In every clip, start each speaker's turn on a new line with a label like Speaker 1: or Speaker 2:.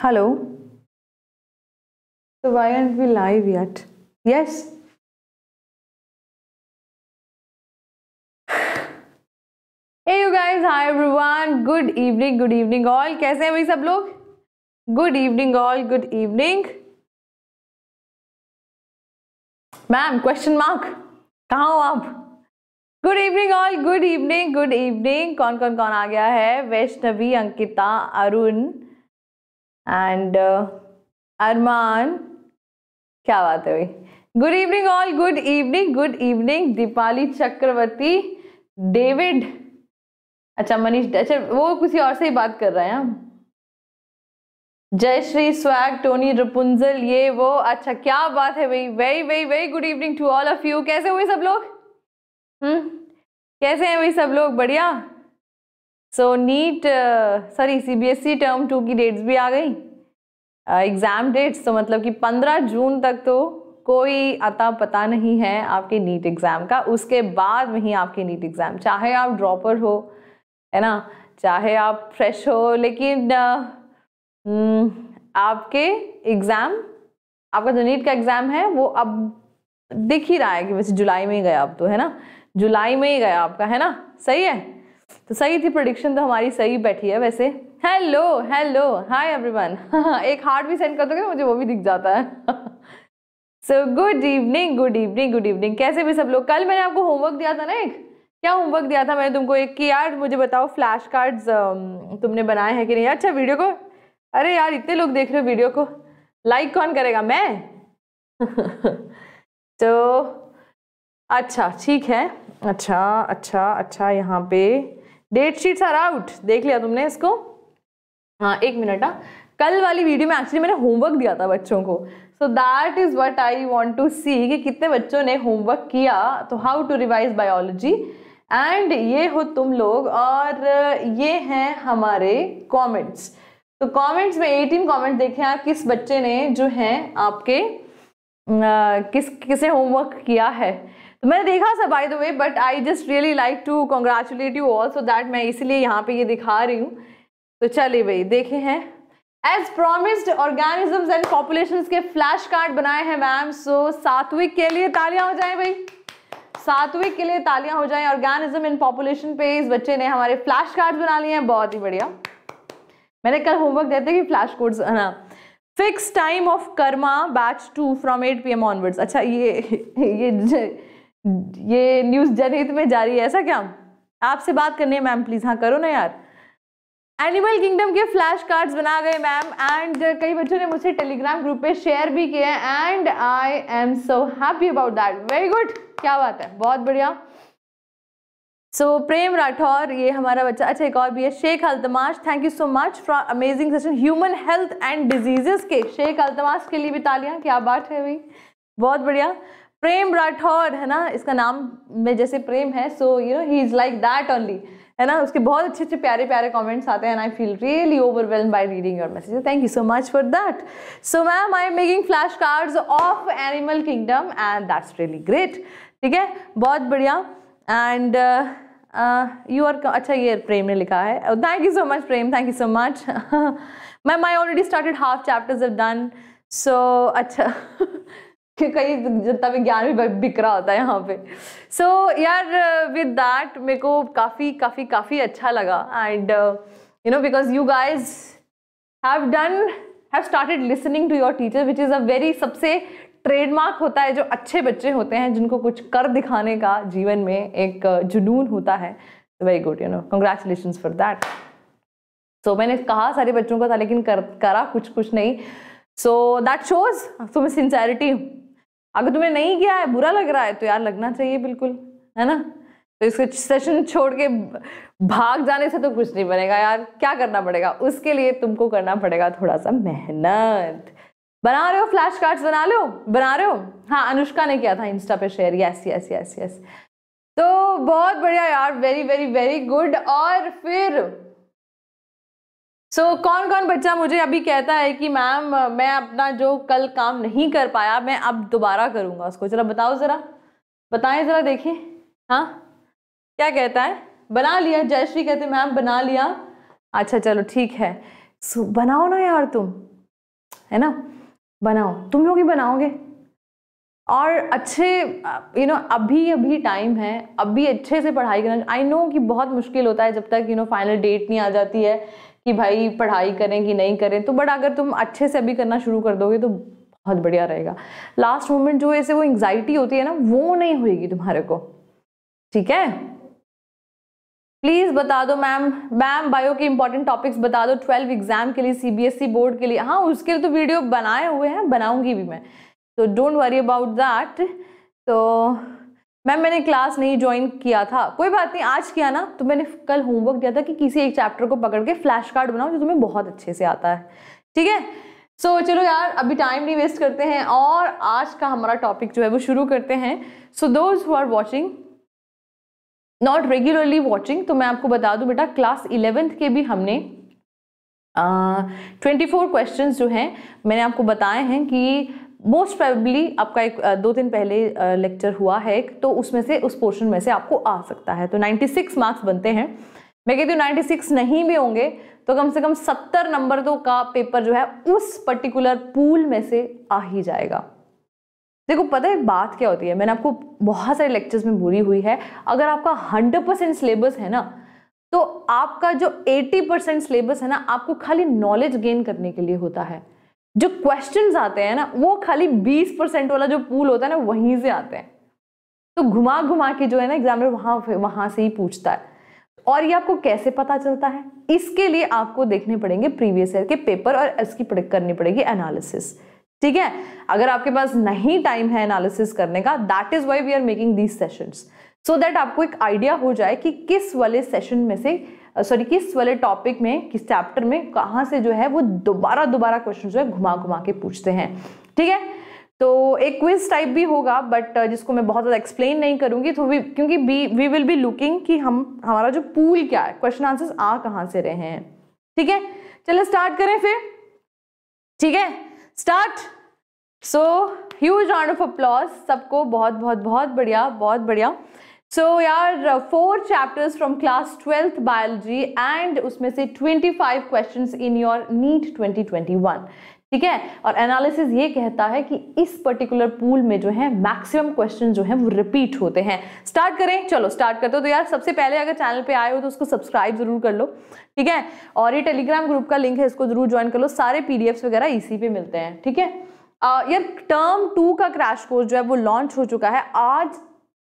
Speaker 1: Hello. So why aren't we live yet? Yes. Hey you guys, hi everyone. Good evening, good evening all. कैसे हैं भाई सब लोग? Good evening all, good evening. Ma'am question mark कहाँ हो आप good evening all good evening good evening कौन कौन कौन आ गया है वैष्णवी अंकिता अरुण एंड अरमान uh, क्या बात है भाई good evening all good evening good evening Deepali Chakraborty David अच्छा मनीष अच्छा वो किसी और से ही बात कर रहे हैं हम हाँ? जय श्री स्वैग टोनी रुपुंजल ये वो अच्छा क्या बात है भाई very very very good evening to all of you कैसे हुए सब लोग हम्म कैसे हैं भाई सब लोग बढ़िया so NEET sorry C B S E term two की डेट्स भी आ गई एग्ज़ाम uh, डेट्स तो मतलब कि 15 जून तक तो कोई अता पता नहीं है आपके नीट एग्ज़ाम का उसके बाद में ही आपके नीट एग्ज़ाम चाहे आप ड्रॉपर हो है ना चाहे आप फ्रेश हो लेकिन uh, हम्म, आपके एग्ज़ाम आपका जो नीट का एग्ज़ाम है वो अब दिख ही रहा है कि वैसे जुलाई में ही गया अब तो है ना जुलाई में ही गया आपका है ना सही है तो सही थी प्रोडिक्शन तो हमारी सही बैठी है वैसे हेलो हेलो हाय एवरीवन एक हार्ट भी सेंड कर दोगे मुझे वो भी दिख जाता है so good evening good evening good evening कैसे भी सब लोग कल मैंने आपको होमवर्क दिया था ना एक क्या होमवर्क दिया था मैंने तुमको एक कि यार मुझे बताओ फ्लैश कार्ड्स um, तुमने बनाए हैं कि नहीं अच्छा वीडियो को अरे यार इतने लोग देख रहे हो वीडियो को लाइक कौन करेगा मैं तो अच्छा ठीक है अच्छा अच्छा अच्छा यहाँ पे डेट शीट्स आर आउट देख लिया तुमने इसको हाँ एक मिनट ना हाँ। कल वाली वीडियो में एक्चुअली मैंने होमवर्क दिया था बच्चों को so that is what I want to see कि कितने बच्चों ने होमवर्क किया तो how to revise biology and ये हो तुम लोग और ये हैं हमारे कमेंट्स तो कमेंट्स में एटीन कॉमेंट देखें आप किस बच्चे ने जो हैं आपके आ, किस किसे होमवर्क किया है तो मैंने देखा sir by the way but I just really like to congratulate you all so that मैं इसलिए यहाँ पे ये दिखा रही हूँ तो चलिए भाई देखे हैं as promised organisms and population के फ्लैश कार्ड बनाए हैं मैम सो सात्विक के लिए तालियां हो जाए भाई सात्विक के लिए तालियां हो जाए ऑर्गेनिज्म इन पॉपुलेशन पे इस बच्चे ने हमारे फ्लैश कार्ड बना लिए हैं बहुत ही बढ़िया मैंने कल होमवर्क देते कि फ्लैश कोड ना fix time of Karma batch two from eight P M onwards अच्छा ये ये ये न्यूज़ जनहित में जारी है ऐसा क्या आपसे बात करनी है मैम प्लीज़ हाँ करो ना यार एनिमल किंगडम के फ्लैश कार्ड्स बना गए मैम एंड कई बच्चों ने मुझे टेलीग्राम ग्रुप पे शेयर भी किए and I am so happy about that very good क्या बात है बहुत बढ़िया सो so, प्रेम राठौर ये हमारा बच्चा अच्छा एक और भी है Shaikh Altamash thank you so much for amazing session human health and diseases के शेख अल्तमाश के लिए भी तालियां क्या बात है भाई बहुत बढ़िया प्रेम राठौर है ना इसका नाम में जैसे प्रेम है so you know he is like that only है ना उसके बहुत अच्छे अच्छे प्यारे प्यारे कमेंट्स आते हैं and I feel really overwhelm by reading your message thank you so much for that so ma'am I am making flash cards of animal kingdom and that's really great ठीक है बहुत बढ़िया एंड यू आर अच्छा ये प्रेम ने लिखा है thank you so much Prem thank you so much ma'am I already started half chapters done so अच्छा कि कई जनता विज्ञान भी बिक रहा होता है यहाँ पे सो so, यार विद दैट मेरे को काफ़ी काफ़ी काफ़ी अच्छा लगा and you know because you guys have done have started listening to your teacher which is a very सबसे ट्रेडमार्क होता है जो अच्छे बच्चे होते हैं जिनको कुछ कर दिखाने का जीवन में एक जुनून होता है very good you know congratulation for that so मैंने कहा सारे बच्चों को था लेकिन कर, करा कुछ कुछ नहीं सो दैट शोज सो मैं सिंसेरिटी हूँ अगर तुम्हें नहीं गया है बुरा लग रहा है तो यार लगना चाहिए बिल्कुल है ना तो इसको सेशन छोड़ के भाग जाने से तो कुछ नहीं बनेगा यार क्या करना पड़ेगा उसके लिए तुमको करना पड़ेगा थोड़ा सा मेहनत बना रहे हो फ्लैश कार्ड्स बना लो बना रहे हो हाँ अनुष्का ने किया था इंस्टा पे share yes yes yes yes तो बहुत बढ़िया यार वेरी वेरी वेरी गुड और फिर सो so, कौन कौन बच्चा मुझे अभी कहता है कि मैम मैं अपना जो कल काम नहीं कर पाया मैं अब दोबारा करूँगा उसको जरा बताओ ज़रा बताएं ज़रा देखिए हाँ क्या कहता है बना लिया जयश्री कहते मैम बना लिया अच्छा चलो ठीक है सो बनाओ ना यार तुम है ना बनाओ तुम लोग ही बनाओगे और अच्छे यू नो अभी अभी टाइम है अभी अच्छे से पढ़ाई करना आई नो कि बहुत मुश्किल होता है जब तक यू नो फाइनल डेट नहीं आ जाती है कि भाई पढ़ाई करें कि नहीं करें तो बट अगर तुम अच्छे से अभी करना शुरू कर दोगे तो बहुत बढ़िया रहेगा लास्ट मोमेंट जो ऐसे वो एंग्जाइटी होती है ना वो नहीं होगी तुम्हारे को ठीक है प्लीज़ बता दो मैम मैम बायो के इंपॉर्टेंट टॉपिक्स बता दो ट्वेल्व एग्जाम के लिए सीबीएसई बोर्ड e के लिए हाँ उसके लिए तो वीडियो बनाए हुए हैं बनाऊंगी भी मैं तो डोंट वरी अबाउट दैट तो मैम मैंने क्लास नहीं ज्वाइन किया था कोई बात नहीं आज किया ना तो मैंने कल होमवर्क दिया था कि किसी एक चैप्टर को पकड़ के फ्लैश कार्ड बनाओ जो तुम्हें बहुत अच्छे से आता है ठीक है सो so, चलो यार अभी टाइम नहीं वेस्ट करते हैं और आज का हमारा टॉपिक जो है वो शुरू करते हैं so those who are watching not regularly watching तो मैं आपको बता दूं बेटा क्लास इलेवेंथ के भी हमने ट्वेंटी फोर क्वेश्चन जो हैं मैंने आपको बताए हैं कि मोस्ट प्रोबेबली आपका एक दो दिन पहले लेक्चर हुआ है तो उसमें से उस पोर्शन में से आपको आ सकता है तो 96 मार्क्स बनते हैं मैं कहती हूँ 96 नहीं भी होंगे तो कम से कम 70 नंबर तो का पेपर जो है उस पर्टिकुलर पूल में से आ ही जाएगा देखो पता है बात क्या होती है मैंने आपको बहुत सारे लेक्चर्स में बोली हुई है अगर आपका 100 परसेंट सिलेबस है ना तो आपका जो 80 परसेंट सिलेबस है ना आपको खाली नॉलेज गेन करने के लिए होता है जो क्वेश्चंस आते हैं ना वो खाली 20 परसेंट वाला जो पूल होता है ना वहीं से आते हैं तो घुमा घुमा के जो है ना एग्जामिनर वहां वहां से ही पूछता है और ये आपको कैसे पता चलता है इसके लिए आपको देखने पड़ेंगे प्रीवियस ईयर के पेपर और इसकी करनी पड़ेगी एनालिसिस ठीक है अगर आपके पास नहीं टाइम है एनालिसिस करने का that is why we are making these sessions so that आपको एक आइडिया हो जाए कि किस वाले सेशन में से सॉरी किस वाले टॉपिक में किस चैप्टर में कहाँ से जो है वो दोबारा दोबारा क्वेश्चन जो है घुमा घुमा के पूछते हैं ठीक है तो एक क्विज टाइप भी होगा बट जिसको मैं बहुत ज़्यादा एक्सप्लेन नहीं करूँगी तो भी क्योंकि be we will be looking कि हम हमारा जो पूल क्या है क्वेश्चन आंसर्स आ कहाँ से रहे हैं ठीक है चलो स्टार्ट करें फिर ठीक है start so huge round of applause सबको बहुत बहुत बहुत बढ़िया बहुत बढ़िया सो यार four chapters from class twelfth biology and उसमें से twenty five question in your NEET twenty twenty one ठीक है और एनालिसिस ये कहता है कि इस पर्टिकुलर पूल में जो है मैक्सिमम क्वेश्चन जो है वो रिपीट होते हैं स्टार्ट करें चलो स्टार्ट करते हो तो यार सबसे पहले अगर चैनल पे आए हो तो उसको सब्सक्राइब जरूर कर लो ठीक है और ये टेलीग्राम ग्रुप का लिंक है इसको जरूर ज्वाइन कर लो सारे पी वगैरह इसी पे मिलते हैं ठीक है यार टर्म टू का क्रैश कोर्स जो है वो लॉन्च हो चुका है आज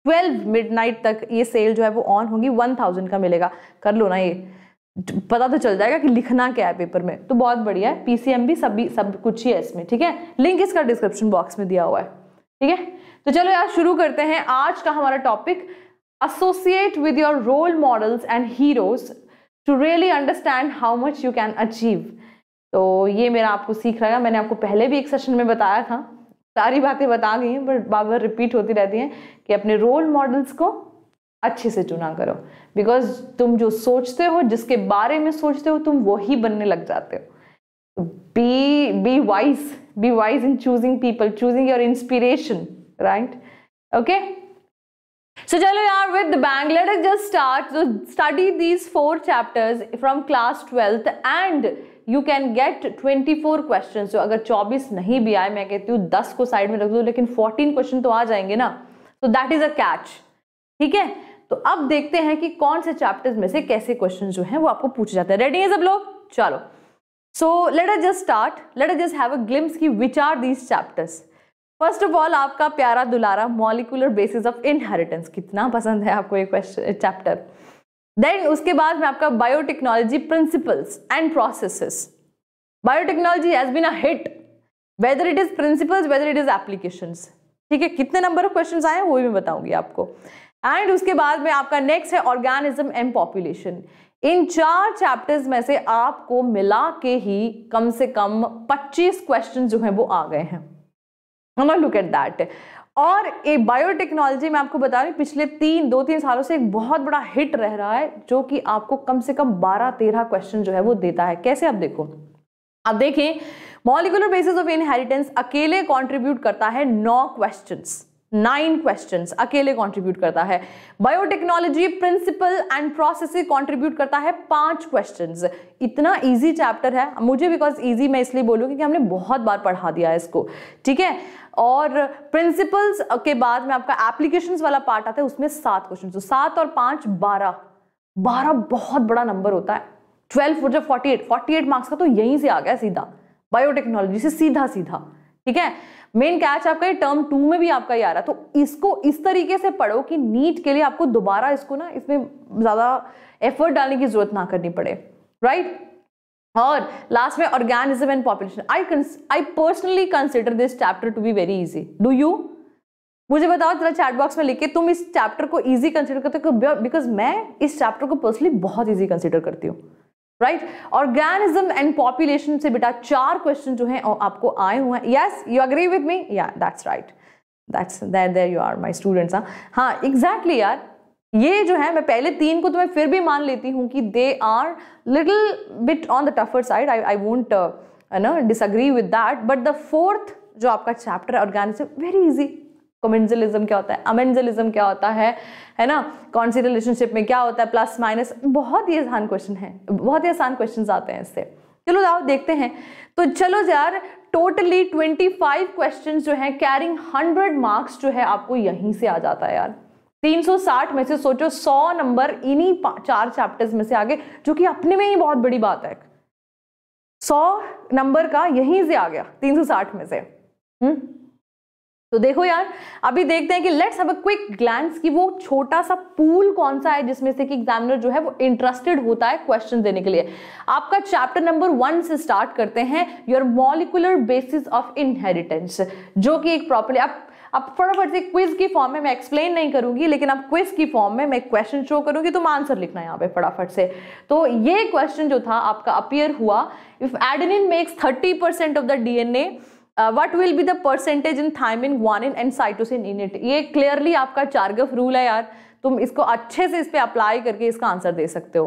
Speaker 1: ट्वेल्व मिडनाइट तक ये सेल जो है वो ऑन होगी वन थाउजेंड का मिलेगा कर लो ना ये पता तो चल जाएगा कि लिखना क्या है पेपर में तो बहुत बढ़िया है पीसीएम भी सभी सब कुछ ही है इसमें ठीक है लिंक इसका डिस्क्रिप्शन बॉक्स में दिया हुआ है ठीक है तो चलो यार शुरू करते हैं आज का हमारा topic associate with your role models and heroes to really understand how much you can achieve तो ये मेरा आपको सीख रहा है मैंने आपको पहले भी एक सेशन में बताया था सारी बातें बता गई हैं बट बार बार रिपीट होती रहती हैं कि अपने रोल मॉडल्स को अच्छे से चुना करो बिकॉज तुम जो सोचते हो जिसके बारे में सोचते हो तुम वही बनने लग जाते हो be be wise be wise in choosing people choosing your inspiration right okay so चलो यार with the bang let us just start so study these four chapters you can get 24 question जो अगर 24 नहीं भी आए मैं कहती हूँ 10 को साइड में रख दो लेकिन 14 क्वेश्चन तो आ जाएंगे ना तो दैट इज अ कैच ठीक है तो अब देखते हैं कि कौन से चैप्टर्स में से कैसे क्वेश्चन जो है वो आपको पूछे जाते हैं रेडी है सब लोग चलो so let us just start let us just have a glimpse की which are these chapters first of all आपका प्यारा दुलारा मॉलिकुलर बेसिस ऑफ इनहेरिटेंस कितना पसंद है आपको ये क्वेश्चन चैप्टर देन उसके बाद में आपका biotechnology principles and processes biotechnology has been a hit whether it is principles whether it is application ठीक है कितने नंबर ऑफ क्वेश्चन आए वो भी मैं बताऊंगी आपको एंड उसके बाद में आपका नेक्स्ट है ऑर्गेनिज्म एंड पॉपुलेशन इन चार चैप्टर्स में से आपको मिला के ही कम से कम 25 क्वेश्चन जो हैं वो आ गए हैं लुक एट दैट और ये बायोटेक्नोलॉजी मैं आपको बता रही पिछले तीन दो तीन सालों से एक बहुत बड़ा हिट रह रहा है जो कि आपको कम से कम बारह तेरह क्वेश्चन जो है वो देता है कैसे आप देखो आप देखें मॉलिकुलर बेसिस ऑफ इनहेरिटेंस अकेले कॉन्ट्रीब्यूट करता है नौ क्वेश्चंस नाइन क्वेश्चन अकेले कॉन्ट्रीब्यूट करता है biotechnology principle and process contribute करता है पांच क्वेश्चन इतना ईजी चैप्टर है मुझे बिकॉज ईजी मैं इसलिए बोलूँ क्योंकि हमने बहुत बार पढ़ा दिया है इसको ठीक है और प्रिंसिपल्स के बाद में आपका एप्लीकेशन वाला पार्ट आता है उसमें सात क्वेश्चन तो सात और पांच बारह बारह बहुत बड़ा नंबर होता है ट्वेल्व जब forty eight forty eight marks का तो यहीं से आ गया सीधा बायोटेक्नोलॉजी से सीधा सीधा ठीक है मेन कैच आपका ये टर्म टू में भी आपका ये आ रहा तो इसको इस तरीके से पढ़ो कि नीट के लिए आपको दोबारा इसको ना इसमें ज़्यादा एफर्ट डालने की जरूरत ना करनी पड़े राइट right? और लास्ट में organism and population I I personally consider this chapter to be very easy do you मुझे बताओ जरा चैट बॉक्स में लिखे तुम इस चैप्टर को इजी कंसिडर करते हो बिकॉज मैं इस चैप्टर को पर्सनली बहुत इजी कंसिडर करती हूँ राइट ऑर्गेनिज्म एंड पॉपुलेशन से बेटा चार क्वेश्चन जो हैं आपको आए हुए हैं yes you agree with me या that's right that's there you are my students हाँ एग्जैक्टली हाँ, यार ये जो है मैं पहले तीन को तो मैं फिर भी मान लेती हूँ कि they are little bit on the tougher side I I won't no disagree with that but the fourth जो आपका chapter organism very easy commensalism क्या होता है अमेंजलिज्म क्या होता है है ना कौन सी रिलेशनशिप में क्या होता है प्लस माइनस बहुत ही आसान क्वेश्चन है बहुत ही आसान क्वेश्चन आते हैं इससे चलो जाओ देखते हैं तो चलो यार टोटली ट्वेंटी फाइव क्वेश्चन जो है कैरिंग हंड्रेड मार्क्स जो है आपको यहीं से आ जाता है यार 360 में से सोचो 100 नंबर इन्हीं चार चैप्टर्स में से आगे जो कि अपने में ही बहुत बड़ी बात है 100 नंबर का यहीं से आ गया 360 में से हुँ? हम्म? तो देखो यार अभी देखते हैं कि let's have a quick glance कि वो छोटा सा पूल कौन सा है जिसमें से कि एग्जामिनर जो है वो इंटरेस्टेड होता है क्वेश्चन देने के लिए आपका चैप्टर नंबर वन से स्टार्ट करते हैं your molecular basis of inheritance जो कि एक प्रॉपरली आप अब फटाफट से क्विज की फॉर्म में मैं एक्सप्लेन नहीं करूंगी लेकिन अब क्विज की फॉर्म में मैं क्वेश्चन शो करूंगी तुम आंसर लिखना यहाँ पे फटाफट से तो ये क्वेश्चन जो था आपका अपियर हुआ if adenine makes thirty percent of the DNA what will be the percentage in thymine guanine and cytosine in it ये क्लियरली आपका चार्गफ रूल है यार तुम इसको अच्छे से इस पर अप्लाई करके इसका आंसर दे सकते हो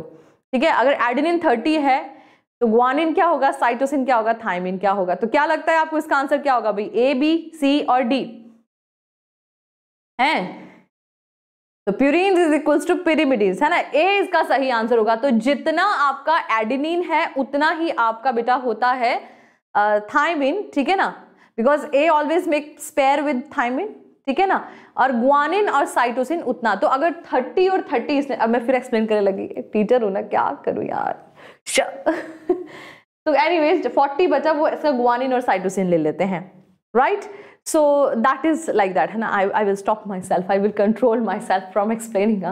Speaker 1: ठीक है अगर एडिनिन थर्टी है तो ग्वानिन क्या होगा साइटोसिन क्या होगा थायमिन क्या होगा तो क्या लगता है आपको इसका आंसर क्या होगा भाई ए बी सी और डी है तो purine is equals to pyrimidine है ना ए इसका सही आंसर होगा तो जितना आपका एडिनिन है उतना ही आपका बेटा होता है थाइमिन uh, ठीक है ना because A always make spare with thymine ठीक है ना और ग्वानिन और साइटोसिन उतना तो अगर थर्टी और थर्टी इसने अब मैं फिर एक्सप्लेन करने लगी टीचर हूँ ना क्या करूँ यार तो वेज फोर्टी बचा वो इसका ग्वानिन और साइटोसिन ले लेते हैं right so that is like that है ना I I will stop myself I will control myself from explaining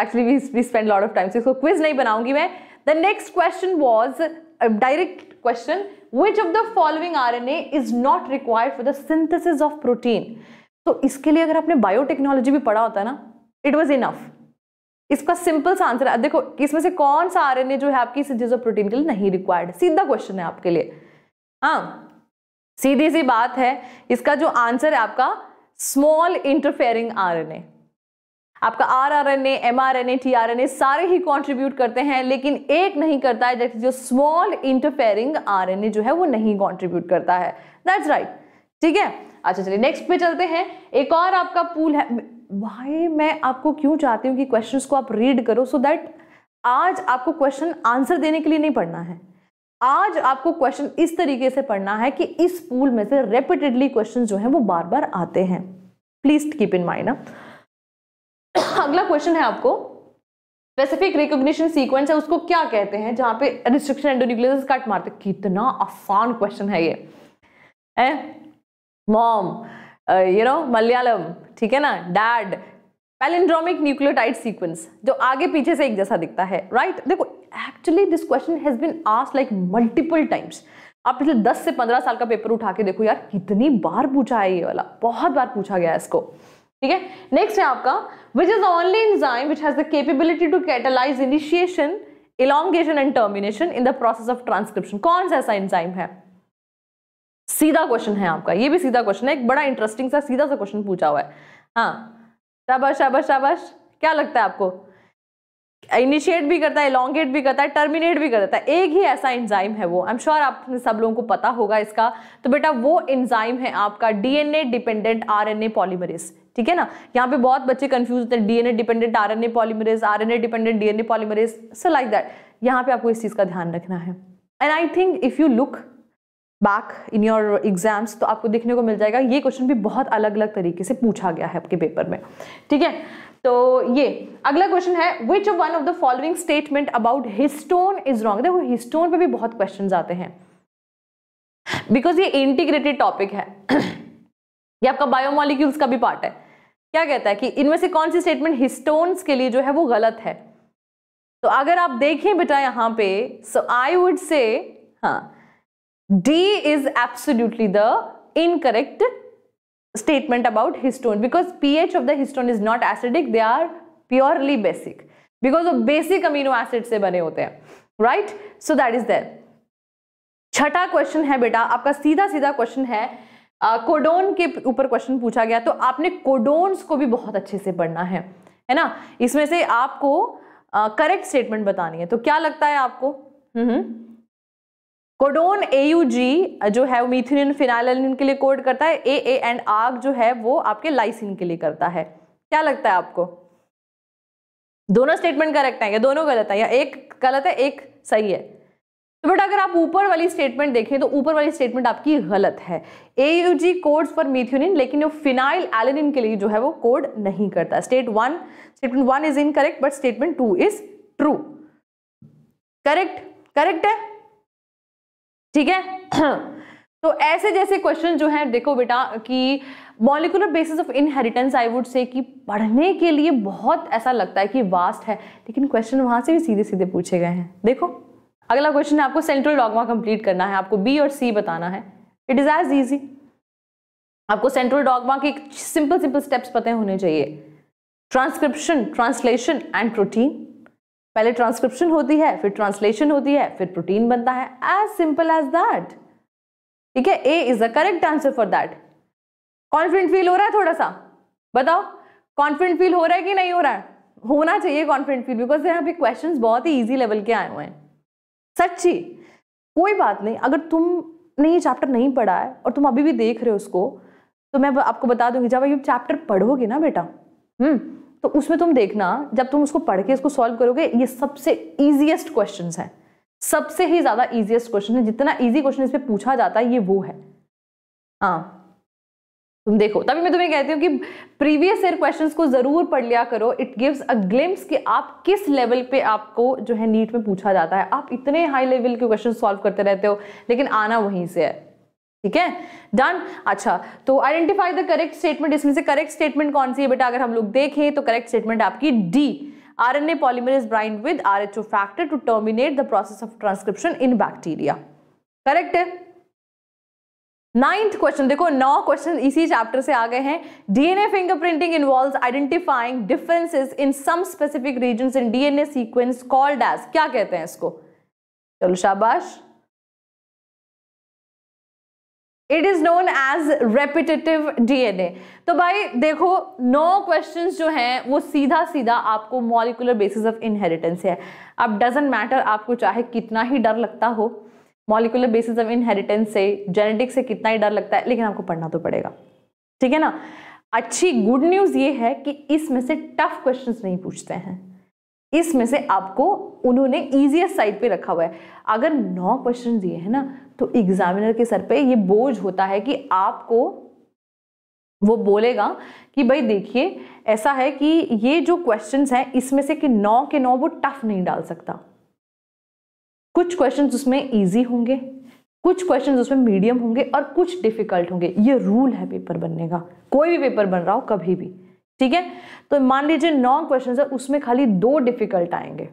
Speaker 1: actually we spend lot of time इसको क्विज नहीं बनाऊंगी मैं the next question was direct question which of the following RNA is not required for the synthesis of protein तो इसके लिए अगर आपने biotechnology भी पढ़ा होता ना इट वॉज इनफ इसका सिंपल सा आंसर है देखो इसमें से कौन सा आरएनए जो है आपकी सिंथेसिस ऑफ प्रोटीन के लिए नहीं रिक्वायर्ड सीधा क्वेश्चन है आपके लिए हाँ सीधी सी बात है इसका जो आंसर है आपका स्मॉल इंटरफेयरिंग आरएनए आपका R R N M R N A T R N A सारे ही कॉन्ट्रीब्यूट करते हैं लेकिन एक नहीं करता है जो small interfering R N A जो है वो नहीं कॉन्ट्रीब्यूट करता है दैट्स राइट ठीक है अच्छा चलिए नेक्स्ट पे चलते हैं एक और आपका पूल है भाई मैं आपको क्यों चाहती हूँ कि क्वेश्चन को आप रीड करो सो so दैट आज आपको क्वेश्चन आंसर देने के लिए नहीं पढ़ना है आज आपको क्वेश्चन इस तरीके से पढ़ना है कि इस पूल में से रेपिटेडली क्वेश्चन जो है वो बार बार आते हैं प्लीज कीप इन माइंड अगला क्वेश्चन है आपको स्पेसिफिक रिकॉग्निशन सीक्वेंस है उसको क्या कहते हैं जहां पे रिस्ट्रिक्शन एंडोन्यूक्लियस कट मारते कितना आसान क्वेश्चन है ये है मॉम यू नो मलयालम ठीक है ना डैड पैलिंड्रोमिक न्यूक्लियोटाइड सीक्वेंस जो आगे पीछे से एक जैसा दिखता है राइट right? देखो actually this question has been ask like multiple times आप पिछले 10 से 15 साल का पेपर उठा के देखो यार कितनी बार पूछा है ये वाला बहुत बार पूछा गया है इसको ठीक है नेक्स्ट है आपका which is only enzyme which has the capability to catalyse initiation elongation and termination in the process of transcription कौन सा ऐसा इंजाइम है सीधा क्वेश्चन है आपका ये भी सीधा क्वेश्चन है एक बड़ा इंटरेस्टिंग सा सीधा सा क्वेश्चन पूछा हुआ है हाँ शाबाश शाबाश शाबाश क्या लगता है आपको इनिशिएट भी करता है इलांगेट भी करता है टर्मिनेट भी करता है एक ही ऐसा इंजाइम है वो आई एम श्योर आपने सब लोगों को पता होगा इसका तो बेटा वो इंजाइम है आपका डीएनए डिपेंडेंट आरएनए पॉलीमरेज ठीक है ना यहाँ पे बहुत बच्चे कंफ्यूज होते हैं DNA dependent RNA polymerase RNA dependent DNA polymerase so like that यहाँ पे आपको इस चीज़ का ध्यान रखना है and I think if you look back in your exams तो आपको देखने को मिल जाएगा ये क्वेश्चन भी बहुत अलग अलग तरीके से पूछा गया है आपके पेपर में ठीक है तो ये अगला क्वेश्चन है which one of the following statement about histone is wrong देखो हिस्टोन पे भी बहुत क्वेश्चन आते हैं बिकॉज ये इंटीग्रेटेड टॉपिक है ये आपका बायोमोलिक्यूल्स का भी पार्ट है क्या कहता है कि इनमें से कौन सी स्टेटमेंट हिस्टोन्स के लिए जो है वो गलत है तो अगर आप देखें बेटा यहां पे सो आई वुड से हाँ D is absolutely the incorrect statement about histone because P H of the histone is not acidic they are purely basic because वो बेसिक अमीनो एसिड से बने होते हैं right so that is there छठा क्वेश्चन है बेटा आपका सीधा सीधा क्वेश्चन है कोडोन के ऊपर क्वेश्चन पूछा गया तो आपने कोडोन्स को भी बहुत अच्छे से पढ़ना है है ना इसमें से आपको करेक्ट स्टेटमेंट बतानी है तो क्या लगता है आपको कोडोन ए यू जी जो है वो मिथिनिन फिनाइलिन के लिए कोड करता है ए ए एंड आग जो है वो आपके लाइसिन के लिए करता है क्या लगता है आपको दोनों स्टेटमेंट करेक्ट है या दोनों गलत है या एक गलत है एक सही है तो बट अगर आप ऊपर वाली स्टेटमेंट देखें तो ऊपर वाली स्टेटमेंट आपकी गलत है A U G code for methionine लेकिन वो फिनाइल एलिनिन के लिए जो है वो कोड नहीं करता state one statement one is incorrect but statement two is true correct correct है ठीक है तो ऐसे जैसे क्वेश्चन जो है देखो बेटा कि molecular basis of inheritance I would say कि पढ़ने के लिए बहुत ऐसा लगता है कि वास्ट है लेकिन क्वेश्चन वहां से भी सीधे सीधे पूछे गए हैं देखो अगला क्वेश्चन है आपको सेंट्रल डॉगमा कंप्लीट करना है आपको बी और सी बताना है इट इज एज ईजी आपको सेंट्रल डॉगमा के सिंपल सिंपल स्टेप्स पते होने चाहिए ट्रांसक्रिप्शन ट्रांसलेशन एंड प्रोटीन पहले ट्रांसक्रिप्शन होती है फिर ट्रांसलेशन होती है फिर प्रोटीन बनता है एज सिंपल एज दैट ठीक है A is the correct answer for that confident feel हो रहा है थोड़ा सा बताओ कॉन्फिडेंट फील हो रहा है कि नहीं हो रहा है होना चाहिए कॉन्फिडेंट फील बिकॉज यहाँ पे क्वेश्चंस बहुत ही इजी लेवल के आए हुए हैं सच्ची कोई बात नहीं अगर तुमने ये चैप्टर नहीं पढ़ा है और तुम अभी भी देख रहे हो उसको तो मैं आपको बता दूंगी जब ये चैप्टर पढ़ोगे ना बेटा हम्म तो उसमें तुम देखना जब तुम उसको पढ़ के इसको सॉल्व करोगे ये सबसे ईजिएस्ट क्वेश्चन है सबसे ही ज्यादा ईजिएस्ट क्वेश्चन है जितना ईजी क्वेश्चन इस पर पूछा जाता है ये वो है हाँ तुम देखो तभी मैं तुम्हें कहती हूँ कि प्रीवियस ईयर क्वेश्चंस को जरूर पढ़ लिया करो इट गिव्स अ ग्लिम्स कि आप किस लेवल पे आपको जो है नीट में पूछा जाता है आप इतने हाई लेवल के क्वेश्चन सॉल्व करते रहते हो लेकिन आना वहीं से है ठीक है डन अच्छा तो आइडेंटिफाई द करेक्ट स्टेटमेंट इसमें से करेक्ट स्टेटमेंट कौन सी है बेटा अगर हम लोग देखें तो करेक्ट स्टेटमेंट आपकी D R N A polymer is bind with R H O factor to terminate the process of transcription in bacteria correct है नाइन्थ क्वेश्चन देखो नौ क्वेश्चन इसी चैप्टर से आ गए हैं DNA fingerprinting involves identifying differences in some specific regions in DNA sequence called as क्या कहते हैं इसको चलो शाबाश it is known as repetitive DNA तो भाई देखो नौ क्वेश्चन जो हैं वो सीधा सीधा आपको मॉलिकुलर बेसिस ऑफ इनहेरिटेंस है अब डजेंट मैटर आपको चाहे कितना ही डर लगता हो मॉलिकुलर बेसिस ऑफ इनहेरिटेंस से जेनेटिक्स से कितना ही डर लगता है लेकिन आपको पढ़ना तो पड़ेगा ठीक है ना अच्छी गुड न्यूज़ ये है कि इसमें से टफ क्वेश्चंस नहीं पूछते हैं इसमें से आपको उन्होंने ईजिएस्ट साइड पे रखा हुआ है अगर नौ क्वेश्चन दिए हैं ना तो एग्जामिनर के सर पे ये बोझ होता है कि आपको वो बोलेगा कि भाई देखिए ऐसा है कि ये जो क्वेश्चंस हैं इसमें से कि नौ के नौ वो टफ नहीं डाल सकता कुछ क्वेश्चन उसमें ईजी होंगे कुछ क्वेश्चन उसमें मीडियम होंगे और कुछ डिफिकल्ट होंगे ये रूल है पेपर बनने का कोई भी पेपर बन रहा हो कभी भी ठीक है तो मान लीजिए नौ क्वेश्चन है उसमें खाली दो डिफिकल्ट आएंगे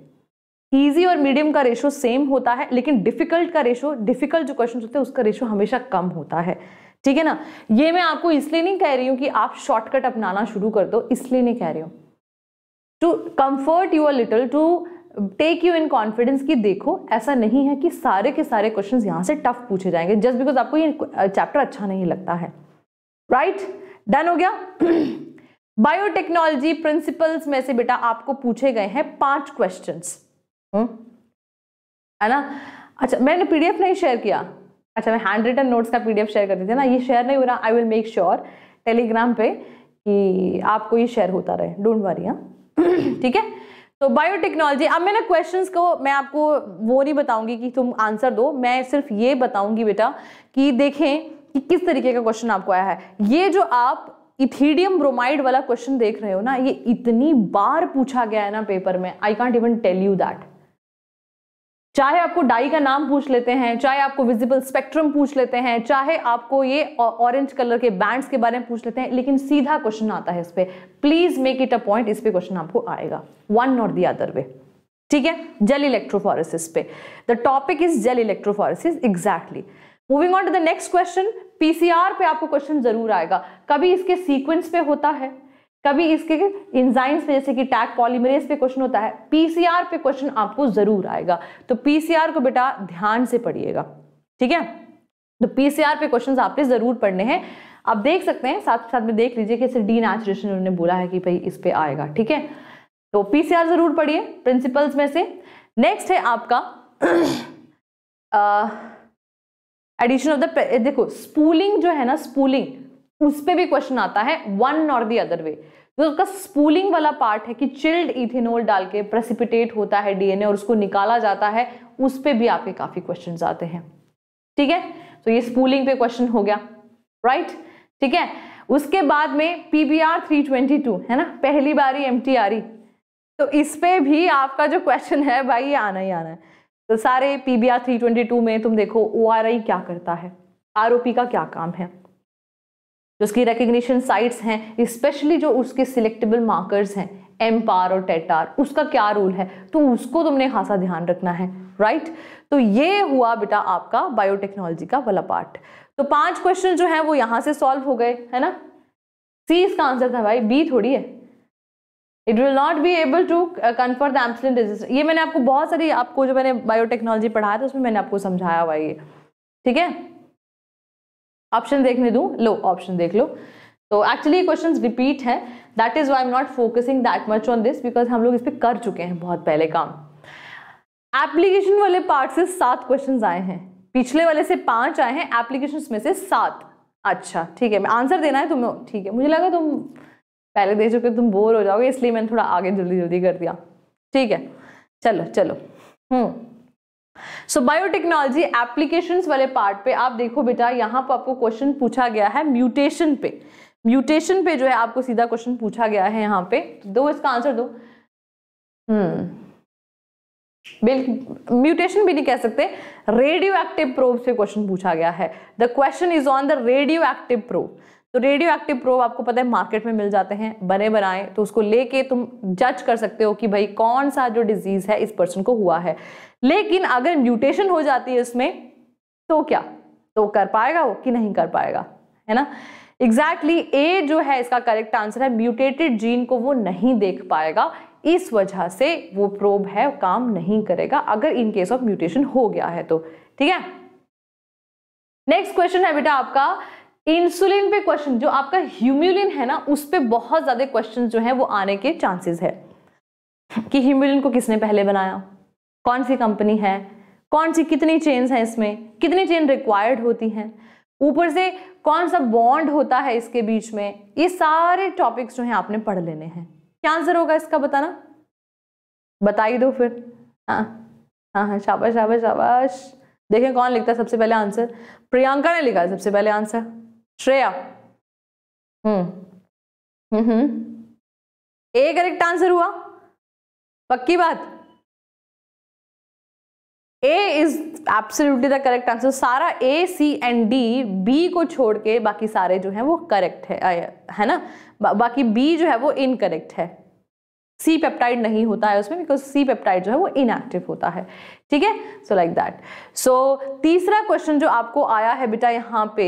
Speaker 1: ईजी और मीडियम का रेशो सेम होता है लेकिन डिफिकल्ट का रेशो डिफिकल्ट जो क्वेश्चन होते हैं उसका रेशो हमेशा कम होता है ठीक है ना ये मैं आपको इसलिए नहीं कह रही हूँ कि आप शॉर्टकट अपनाना शुरू कर दो इसलिए नहीं कह रही हूँ to comfort your little to take you in confidence कि देखो ऐसा नहीं है कि सारे के सारे क्वेश्चंस यहाँ से टफ पूछे जाएंगे जस्ट बिकॉज आपको ये चैप्टर अच्छा नहीं लगता है राइट right? डन हो गया बायोटेक्नोलॉजी प्रिंसिपल्स में से बेटा आपको पूछे गए हैं पांच क्वेश्चन हम्म? है ना अच्छा मैंने पीडीएफ नहीं शेयर किया अच्छा मैं हैंड रिटन नोट्स का पीडीएफ शेयर करती थी ना ये शेयर नहीं हो रहा I will make sure Telegram पे कि आपको ये शेयर होता रहे डोंट वरी हाँ ठीक है तो बायोटेक्नोलॉजी अब मैं ना क्वेश्चंस को मैं आपको वो नहीं बताऊंगी कि तुम आंसर दो मैं सिर्फ ये बताऊंगी बेटा कि देखें कि किस तरीके का क्वेश्चन आपको आया है ये जो आप इथीडियम ब्रोमाइड वाला क्वेश्चन देख रहे हो ना ये इतनी बार पूछा गया है ना पेपर में I can't even tell you that चाहे आपको डाई का नाम पूछ लेते हैं चाहे आपको विजिबल स्पेक्ट्रम पूछ लेते हैं चाहे आपको ये ऑरेंज कलर के बैंड्स के बारे में पूछ लेते हैं लेकिन सीधा क्वेश्चन आता है इस पर please make it a point इस पर क्वेश्चन आपको आएगा one not the other way ठीक है जेल इलेक्ट्रोफोरेसिस पे the topic is gel electrophoresis exactly moving on to the next question PCR पे आपको क्वेश्चन जरूर आएगा कभी इसके सीक्वेंस पे होता है कभी इसके इंजाइम्स पे जैसे कि टैग पॉलीमरेज पे क्वेश्चन होता है पीसीआर पे क्वेश्चन आपको जरूर आएगा तो पीसीआर को बेटा ध्यान से पढ़िएगा ठीक है तो पीसीआर पे क्वेश्चन आपने जरूर पढ़ने हैं आप देख सकते हैं साथ साथ में देख लीजिए कि सिर्फ डी नेचुरेशन उन्होंने बोला है कि भाई इस पे आएगा ठीक है तो पीसीआर जरूर पढ़िए प्रिंसिपल्स में से नेक्स्ट है आपका एडिशन ऑफ द देखो स्पूलिंग जो है ना स्पूलिंग उस पर भी क्वेश्चन आता है वन और दी अदर वे जो उसका स्पूलिंग वाला पार्ट है कि चिल्ड इथेनोल डाल के प्रेसिपिटेट होता है डीएनए और उसको निकाला जाता है उस पर भी आपके काफ़ी क्वेश्चन आते हैं ठीक है तो ये स्पूलिंग पे क्वेश्चन हो गया राइट ठीक है उसके बाद में पीबीआर 322 है ना पहली बारी एम टी आर तो इस पे भी आपका जो क्वेश्चन है भाई आना ही आना है तो सारे पीबीआर 322 में तुम देखो ओ क्या करता है आरओपी का क्या काम है जो तो उसकी रिकग्निशन साइट्स हैं स्पेशली जो उसके सिलेक्टेबल मार्कर्स हैं एम पार और टेटार e उसका क्या रूल है तो उसको तुमने खासा ध्यान रखना है राइट तो ये हुआ बेटा आपका बायोटेक्नोलॉजी का वाला पार्ट तो पांच क्वेश्चन जो है वो यहां से सॉल्व हो गए है ना सी इसका आंसर था भाई बी थोड़ी है it will not be able to confirm the ये मैंने आपको बहुत सारी आपको जो मैंने बायोटेक्नोलॉजी पढ़ाया था उसमें मैंने आपको समझाया हुआ ये ठीक है ऑप्शन देखने दूँ लो ऑप्शन देख लो तो एक्चुअली क्वेश्चन रिपीट है that is why I'm not focusing that much on this because हम लोग इस पर कर चुके हैं बहुत पहले काम एप्लीकेशन वाले पार्ट से सात क्वेश्चन आए हैं पिछले वाले से पांच आए हैं एप्लीकेशन में से सात अच्छा ठीक है मैं आंसर देना है तुम्हें तो ठीक है मुझे लगा तुम पहले दे चुके तुम बोर हो जाओगे इसलिए मैंने थोड़ा आगे जल्दी जल्दी कर दिया ठीक है चलो चलो हम्म सो बायोटेक्नोलॉजी एप्लीकेशंस वाले पार्ट पे आप देखो बेटा यहाँ पर आपको क्वेश्चन पूछा गया है म्यूटेशन पे म्यूटेशन पे जो है आपको सीधा क्वेश्चन पूछा गया है यहाँ पे तो दो इसका आंसर दो हम्म hmm. म्यूटेशन भी नहीं कह सकते रेडियो एक्टिव प्रोब से क्वेश्चन पूछा गया है the question is on the radioactive probe तो रेडियो एक्टिव प्रोब आपको पता है मार्केट में मिल जाते हैं बने बनाए तो उसको लेके तुम जज कर सकते हो कि भाई कौन सा जो डिजीज है इस पर्सन को हुआ है लेकिन अगर म्यूटेशन हो जाती है इसमें तो क्या तो कर पाएगा वो कि नहीं कर पाएगा है ना एग्जैक्टली exactly, ए जो है इसका करेक्ट आंसर है म्यूटेटेड जीन को वो नहीं देख पाएगा इस वजह से वो प्रोब है काम नहीं करेगा अगर इन केस ऑफ म्यूटेशन हो गया है तो ठीक है नेक्स्ट क्वेश्चन है बेटा आपका इंसुलिन पे क्वेश्चन जो आपका ह्यूम्यूलिन है ना उस पर बहुत ज़्यादा क्वेश्चन जो है वो आने के चांसेस है कि ह्यूम्यूलिन को किसने पहले बनाया कौन सी कंपनी है कौन सी कितनी चेन्स हैं इसमें कितनी चेन रिक्वायर्ड होती हैं ऊपर से कौन सा बॉन्ड होता है इसके बीच में ये सारे टॉपिक्स जो हैं आपने पढ़ लेने हैं क्या आंसर होगा इसका बताना बता ही दो फिर हाँ हाँ हाँ शाबाश शाबाश शाबाश देखें कौन लिखता है सबसे पहले आंसर प्रियंका ने लिखा है सबसे पहले answer Shreya hmm hmm A correct answer हुआ पक्की बात A is absolutely the correct answer सारा A C and D B को छोड़ के बाकी सारे जो हैं वो करेक्ट है है ना बा, बाकी बी जो है वो इनकरेक्ट है सी पेप्टाइड नहीं होता है उसमें बिकॉज सी पेप्टाइड जो है वो इनएक्टिव होता है ठीक है सो लाइक दैट सो तीसरा क्वेश्चन जो आपको आया है बेटा यहाँ पे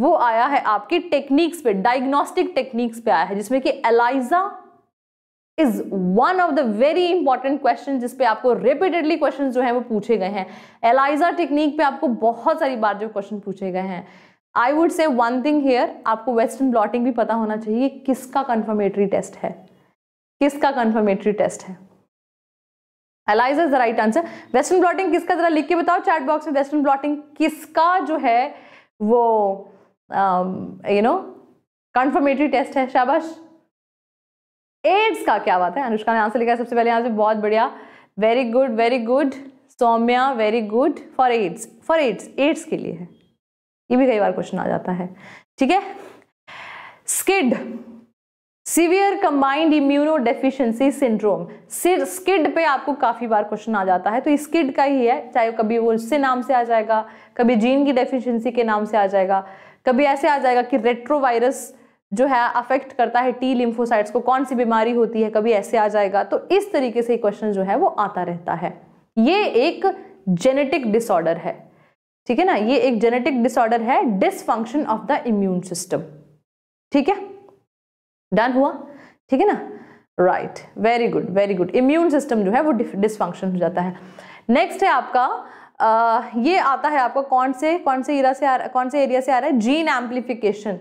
Speaker 1: वो आया है आपके टेक्निक्स पे डायग्नोस्टिक टेक्निक्स पे आया है जिसमें कि ELISA is one of the very important question जिसपे आपको रिपीटेडली क्वेश्चन जो है वो पूछे गए हैं एलाइजा टेक्निक पे आपको बहुत सारी बार जो क्वेश्चन पूछे गए हैं I would say one thing here आपको वेस्टर्न ब्लॉटिंग भी पता होना चाहिए किसका कन्फर्मेटरी टेस्ट है किसका कंफर्मेटरी टेस्ट है ELISA is the right answer western blotting किसका जरा लिख के बताओ चैट बॉक्स में वेस्टर्न ब्लॉटिंग किसका जो है वो यू नो कंफर्मेटरी टेस्ट है शाबाश एड्स का क्या बात है अनुष्का ने आंसर लिखा सबसे पहले यहां से बहुत बढ़िया very good very good Saumya very good for AIDS for AIDS AIDS के लिए है ये भी कई बार क्वेश्चन आ जाता है ठीक है SCID severe combined immunodeficiency syndrome सिर स्किड पे आपको काफ़ी बार क्वेश्चन आ जाता है तो स्किड का ही है चाहे कभी वो इससे नाम से आ जाएगा कभी जीन की डेफिशिएंसी के नाम से आ जाएगा कभी ऐसे आ जाएगा कि रेट्रोवायरस जो है अफेक्ट करता है टी लिम्फोसाइट्स को कौन सी बीमारी होती है कभी ऐसे आ जाएगा तो इस तरीके से क्वेश्चन जो है वो आता रहता है ये एक जेनेटिक डिसऑर्डर है ठीक है ना ये एक जेनेटिक डिसऑर्डर है dysfunction of the immune system ठीक है डन हुआ ठीक है ना right very good very good immune system जो है वो डिसफंक्शन हो जाता है नेक्स्ट है आपका आ, ये आता है आपका कौन से कौन से एरिया से आ कौन से एरिया से आ रहा है जीन एम्पलीफिकेशन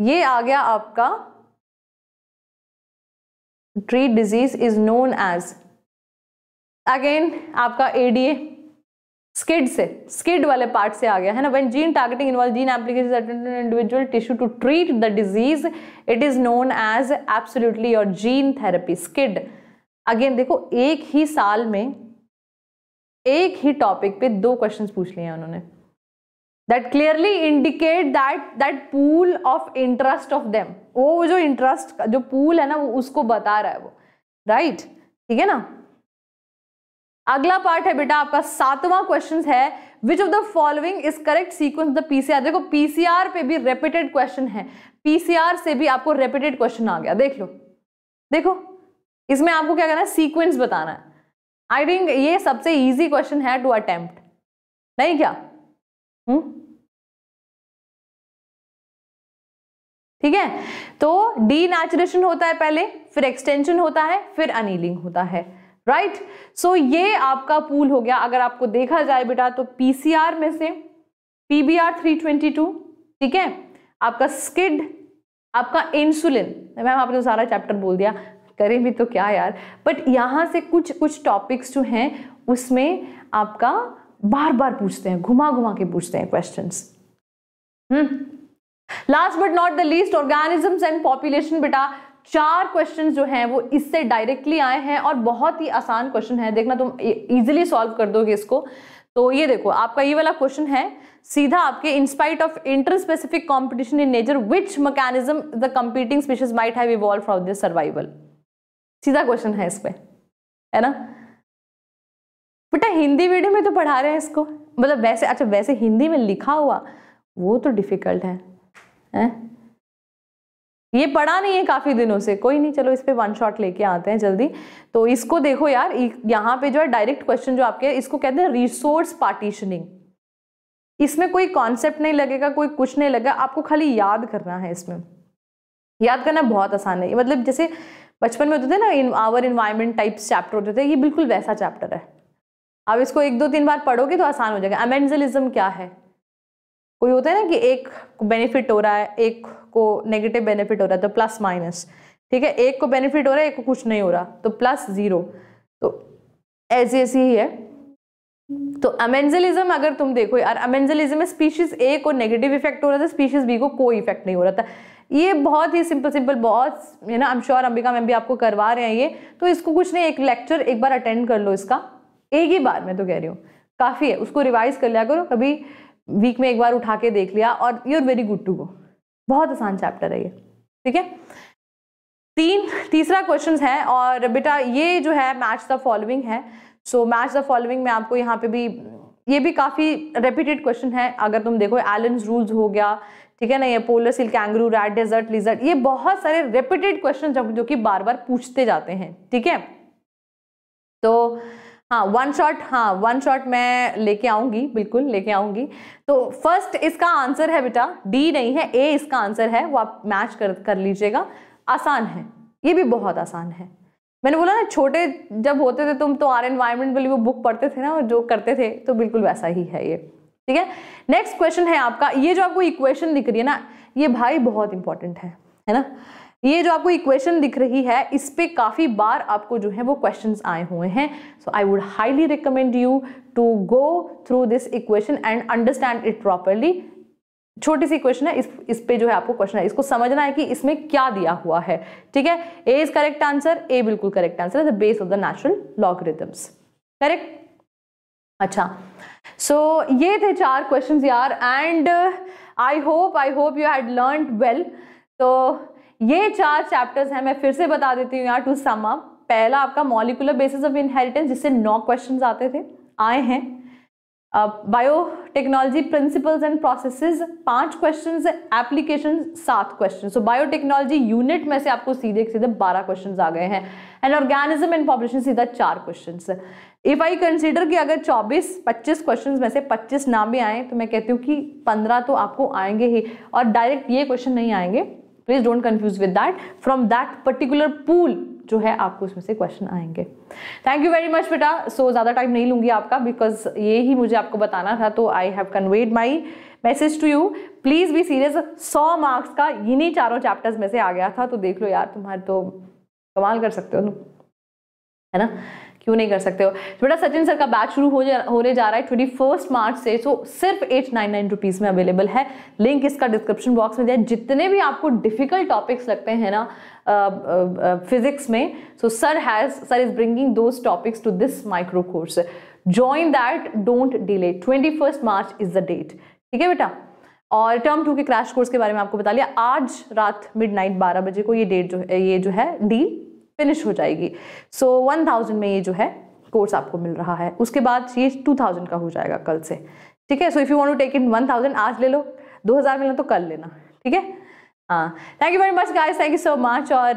Speaker 1: ये आ गया आपका ट्री disease is known as again आपका एडीए स्किड से स्किड वाले पार्ट से आ गया है ना when gene targeting involve gene application individual tissue to treat the disease it is known as absolutely your gene therapy SCID again देखो एक ही साल में एक ही टॉपिक पे दो क्वेश्चंस पूछ लिए उन्होंने that clearly indicate that that pool of interest of them वो जो इंटरेस्ट जो पूल है ना वो उसको बता रहा है वो राइट right? ठीक है ना अगला पार्ट है बेटा आपका सातवां क्वेश्चन है which of the following is correct sequence the PCR देखो पीसीआर पे भी रेपिटेड क्वेश्चन है पीसीआर से भी आपको रेपिटेड क्वेश्चन आ गया देख लो देखो इसमें आपको क्या करना है सीक्वेंस बताना है आई थिंक ये सबसे ईजी क्वेश्चन है टू अटेम्प्ट नहीं क्या हुँ? हम्म? ठीक है तो डी नेचुरेशन होता है पहले फिर एक्सटेंशन होता है फिर अनिलिंग होता है राइट right? सो so, ये आपका पूल हो गया अगर आपको देखा जाए बेटा तो पीसीआर में से पीबीआर 322 ठीक है आपका स्किड आपका इंसुलिन मैम आपने तो सारा चैप्टर बोल दिया करें भी तो क्या यार बट यहाँ से कुछ कुछ टॉपिक्स जो हैं उसमें आपका बार बार पूछते हैं घुमा घुमा के पूछते हैं question last but not the least organisms and population बेटा चार क्वेश्चन जो हैं वो इससे डायरेक्टली आए हैं और बहुत ही आसान क्वेश्चन है देखना तुम इजिली e- सॉल्व कर दोगे इसको तो ये देखो आपका ये वाला क्वेश्चन है सीधा आपके in spite of interspecific competition in nature which mechanism the competing species might have evolve from their survival सीधा क्वेश्चन है इस पर है ना बेटा हिंदी मीडियम में तो पढ़ा रहे हैं इसको मतलब वैसे अच्छा वैसे हिंदी में लिखा हुआ वो तो डिफिकल्ट है, है? ये पड़ा नहीं है काफ़ी दिनों से कोई नहीं चलो इस पर वन शॉट लेके आते हैं जल्दी तो इसको देखो यार यहाँ पे जो है डायरेक्ट क्वेश्चन जो आपके इसको कहते हैं रिसोर्स पार्टीशनिंग इसमें कोई कॉन्सेप्ट नहीं लगेगा कोई कुछ नहीं लगेगा आपको खाली याद करना है इसमें याद करना बहुत आसान है मतलब जैसे बचपन में होते थे ना in our environment types chapter होते थे ये बिल्कुल वैसा चैप्टर है आप इसको एक दो तीन बार पढ़ोगे तो आसान हो जाएगा अमेंजलिज्म क्या है कोई होता है ना कि एक बेनिफिट हो रहा है एक को नेगेटिव बेनिफिट हो रहा है तो प्लस माइनस ठीक है एक को बेनिफिट हो रहा है एक को कुछ नहीं हो रहा तो प्लस ज़ीरो तो ऐसी ऐसी ही है तो अमेंजलिज्म अगर तुम देखो यार अमेंजलिज्म में स्पीशीज ए को नेगेटिव इफेक्ट हो रहा था स्पीशीज बी को कोई इफेक्ट नहीं हो रहा था ये बहुत ही सिंपल सिंपल बहुत है ना I am sure Ambika ma'am भी आपको करवा रहे हैं ये तो इसको कुछ नहीं एक लेक्चर एक बार अटेंड कर लो इसका एक ही बार मैं तो कह रही हूँ काफ़ी है उसको रिवाइज कर लिया करो कभी वीक में एक बार उठा के देख लिया और you are very good to go बहुत आसान चैप्टर है ये ठीक है तीन तीसरा क्वेश्चन है और बेटा ये जो है मैच द फॉलोइंग है सो मैच द फॉलोइंग में आपको यहाँ पे भी ये भी काफ़ी रिपीटेड क्वेश्चन है अगर तुम देखो एलन रूल्स हो गया ठीक है ना ये पोलर सिल कैंगरू रेड डेजर्ट लिजर्ट ये बहुत सारे रिपीटेड क्वेश्चन जो कि बार बार पूछते जाते हैं ठीक है तो हाँ वन शॉट हाँ वन शॉट मैं लेके आऊंगी बिल्कुल लेके आऊंगी तो फर्स्ट इसका आंसर है बेटा डी नहीं है ए इसका आंसर है वो आप मैच कर कर लीजिएगा आसान है ये भी बहुत आसान है मैंने बोला ना छोटे जब होते थे तुम तो आर एनवायरमेंट वाली वो बुक पढ़ते थे ना और जो करते थे तो बिल्कुल वैसा ही है ये ठीक है नेक्स्ट क्वेश्चन है आपका ये जो आपको इक्वेशन दिख रही है ना ये भाई बहुत इंपॉर्टेंट है है ना ये जो आपको इक्वेशन दिख रही है इस पर काफ़ी बार आपको जो है वो क्वेश्चन आए हुए हैं so I would highly recommend you to go through this equation and understand it properly छोटी सी क्वेश्चन है इस इस पे जो है आपको क्वेश्चन है इसको समझना है कि इसमें क्या दिया हुआ है ठीक है A is correct answer A बिल्कुल करेक्ट आंसर है the base of the natural logarithms correct अच्छा सो so, ये थे चार क्वेश्चन यार and I hope I hope you had learn well तो ये चार चैप्टर्स हैं मैं फिर से बता देती हूँ यार टू सम अप पहला आपका मॉलिकुलर बेसिस ऑफ इनहेरिटेंस जिससे नौ क्वेश्चन आते थे आए हैं biotechnology principles and processes पांच क्वेश्चन एप्लीकेशन सात क्वेश्चन सो टेक्नोलॉजी यूनिट में से आपको सीधे सीधे बारह क्वेश्चन आ गए हैं एंड ऑर्गेनिज्म एंड पॉपुलेशन सीधा चार क्वेश्चन इफ आई कंसिडर कि अगर 24 25 क्वेश्चंस में से 25 ना भी आए तो मैं कहती हूँ कि 15 तो आपको आएंगे ही और डायरेक्ट ये क्वेश्चन नहीं आएंगे please don't confuse with that from that particular pool जो है आपको उसमें से क्वेश्चन आएंगे थैंक यू वेरी मच बेटा सो ज़्यादा टाइम नहीं लूंगी आपका बिकॉज ये ही मुझे आपको बताना था तो I have conveyed my message to you please be serious सौ मार्क्स का इन्हीं चारों चैप्टर्स में से आ गया था तो देख लो यार तुम्हारे तो कमाल कर सकते हो है ना क्यों नहीं कर सकते हो बेटा सचिन सर का बैच शुरू हो जा होने जा रहा है ट्वेंटी फर्स्ट मार्च से सो सिर्फ एट नाइन नाइन रुपीज़ में अवेलेबल है लिंक इसका डिस्क्रिप्शन बॉक्स में दिया जितने भी आपको डिफिकल्ट टॉपिक्स लगते हैं ना फिजिक्स में so sir has sir is bringing those topics to this micro course join that don't delay twenty first March is the date ठीक है बेटा और टर्म टू के क्रैश कोर्स के बारे में आपको बता लिया आज रात मिडनाइट 12 बजे को ये डेट जो है ये जो है डील फिनिश हो जाएगी सो वन थाउजेंड में ये जो है कोर्स आपको मिल रहा है उसके बाद ये टू थाउजेंड का हो जाएगा कल से ठीक है so if you want to take in one thousand आज ले लो दो हज़ार मिलना तो कल लेना ठीक है हाँ thank you very much guys thank you so much और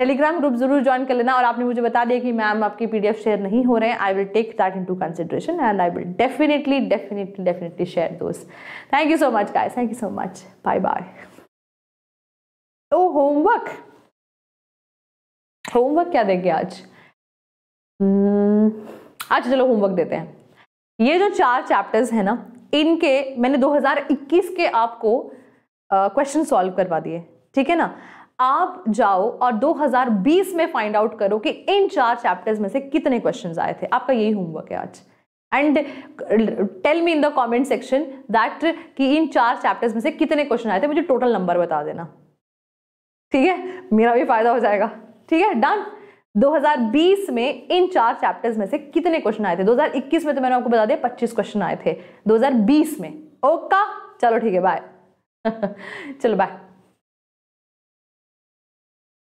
Speaker 1: टेलीग्राम uh, ग्रुप जरूर ज्वाइन कर लेना और आपने मुझे बता दिया कि मैम आपकी पी शेयर नहीं हो रहे हैं I will take that into and I will definitely definitely definitely share दोस्त thank you so much guys thank you so much bye bye oh homework homework क्या देंगे आज hmm, आज चलो होमवर्क देते हैं ये जो चार चैप्टर्स हैं ना इनके मैंने 2021 के आपको क्वेश्चन सॉल्व करवा दिए ठीक है ना आप जाओ और 2020 में फाइंड आउट करो कि इन चार चैप्टर्स में से कितने क्वेश्चंस आए थे आपका यही होमवर्क है आज and tell me in the comment section that कि इन चार चैप्टर्स में से कितने क्वेश्चन आए थे मुझे टोटल नंबर बता देना ठीक है मेरा भी फायदा हो जाएगा ठीक है डन 2020 में इन चार चैप्टर्स में से कितने क्वेश्चन आए थे 2021 में तो मैंने आपको बता दिया 25 क्वेश्चन आए थे 2020 में ओका चलो ठीक है बाय चलो बाय